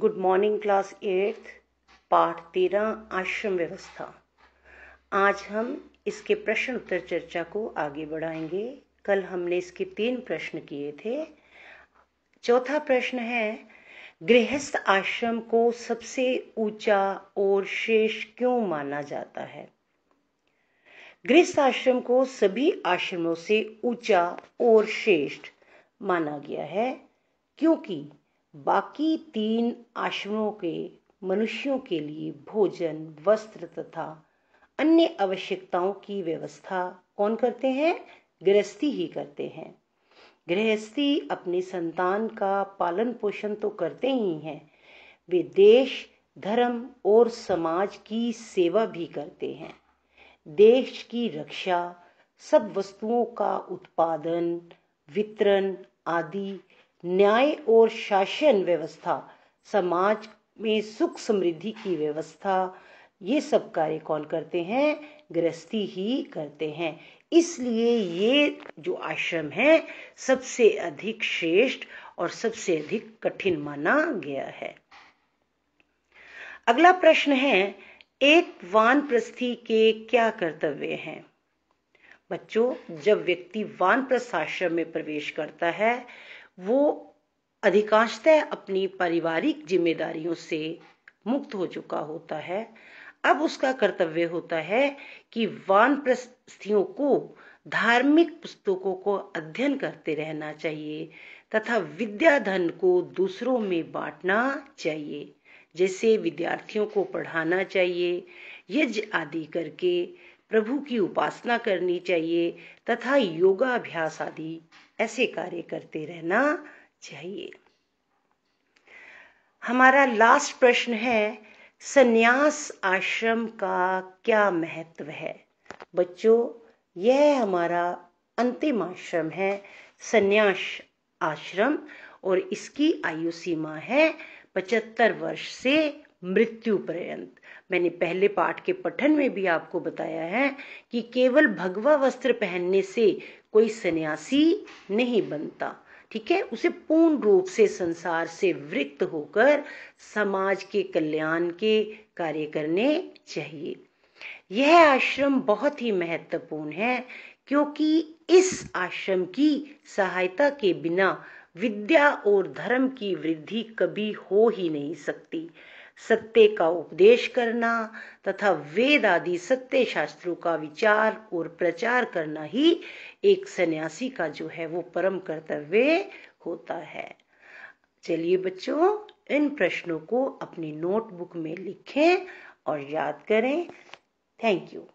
good morning class eighth पाठ तेरह आश्रम व्यवस्था आज हम इसके प्रश्न उत्तर चर्चा को आगे बढ़ाएंगे कल हमने इसके तीन प्रश्न किए थे चौथा प्रश्न है गृहस्थ आश्रम को सबसे ऊंचा और श्रेष्ठ क्यों माना जाता है गृहस्थ आश्रम को सभी आश्रमों से ऊंचा और श्रेष्ठ माना गया है क्योंकि बाकी तीन आश्रमों के मनुष्यों के लिए भोजन वस्त्र तथा अन्य आवश्यकताओं की व्यवस्था कौन करते हैं गृहस्थी ही करते हैं गृहस्थी अपने संतान का पालन पोषण तो करते ही हैं वे देश धर्म और समाज की सेवा भी करते हैं देश की रक्षा सब वस्तुओं का उत्पादन वितरण आदि न्याय और शासन व्यवस्था समाज में सुख समृद्धि की व्यवस्था ये सब कार्य कौन करते हैं गृहस्थी ही करते हैं इसलिए ये जो आश्रम है सबसे अधिक श्रेष्ठ और सबसे अधिक कठिन माना गया है अगला प्रश्न है एक वानप्रस्थी के क्या कर्तव्य हैं बच्चों जब व्यक्ति वानप्रस्थ आश्रम में प्रवेश करता है वो अधिकांशतः अपनी पारिवारिक जिम्मेदारियों से मुक्त हो चुका होता है अब उसका कर्तव्य होता है कि प्रस्थियों को धार्मिक पुस्तकों को अध्ययन करते रहना चाहिए तथा विद्या धन को दूसरों में बांटना चाहिए जैसे विद्यार्थियों को पढ़ाना चाहिए यज्ञ आदि करके प्रभु की उपासना करनी चाहिए तथा योगाभ्यास आदि ऐसे कार्य करते रहना चाहिए हमारा लास्ट प्रश्न है सन्यास आश्रम का क्या महत्व है बच्चों यह हमारा अंतिम आश्रम है सन्यास आश्रम और इसकी आयु सीमा है पचहत्तर वर्ष से मृत्यु पर्यंत मैंने पहले पाठ के पठन में भी आपको बताया है कि केवल भगवा वस्त्र पहनने से कोई सन्यासी नहीं बनता ठीक है उसे पूर्ण रूप से संसार से वृत्त होकर समाज के कल्याण के कार्य करने चाहिए यह आश्रम बहुत ही महत्वपूर्ण है क्योंकि इस आश्रम की सहायता के बिना विद्या और धर्म की वृद्धि कभी हो ही नहीं सकती सत्य का उपदेश करना तथा वेद आदि सत्य शास्त्रों का विचार और प्रचार करना ही एक सन्यासी का जो है वो परम कर्तव्य होता है चलिए बच्चों इन प्रश्नों को अपनी नोटबुक में लिखें और याद करें थैंक यू